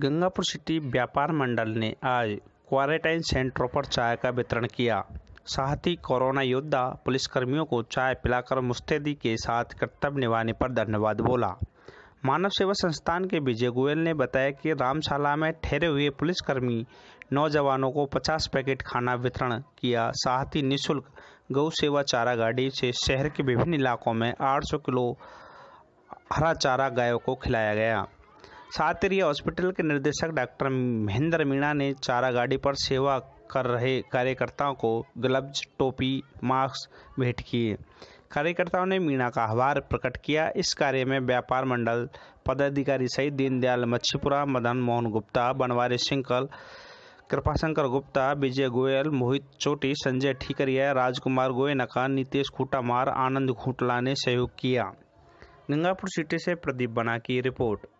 Gangapur city व्यापार मंडल ने आज क्वारंटाइन सेंटरों पर चाय का वितरण किया साथ ही कोरोना योद्धा पुलिसकर्मियों को चाय पिलाकर मुस्तैदी के साथ कर्तव्य निभाने पर धन्यवाद बोला मानव सेवा संस्थान के विजय गोयल ने बताया कि रामशाला में ठहरे हुए पुलिसकर्मी नौजवानों को 50 पैकेट खाना वितरण किया साथ ही निःशुल्क गौ सेवा चारा गाड़ी से शहर के विभिन्न इलाकों में 800 किलो हरा चारा गायों को खिलाया गया सातरिया हॉस्पिटल के निर्देशक डॉक्टर महेंद्र मीणा ने चारा गाड़ी पर सेवा कर रहे कार्यकर्ताओं को ग्लव्स टोपी मास्क भेंट किए कार्यकर्ताओं ने मीणा का आभार प्रकट किया इस कार्य में व्यापार मंडल पदाधिकारी सहित दीनदयाल मच्छीपुरा मदन मोहन गुप्ता बनवारी सिंकल कृपाशंकर गुप्ता विजय गोयल मोहित चोटी संजय ठीकरिया राजकुमार गोयनका नीतीश खूटामार आनंद खूटला ने सहयोग किया गंगापुर सिटी से प्रदीप बना की रिपोर्ट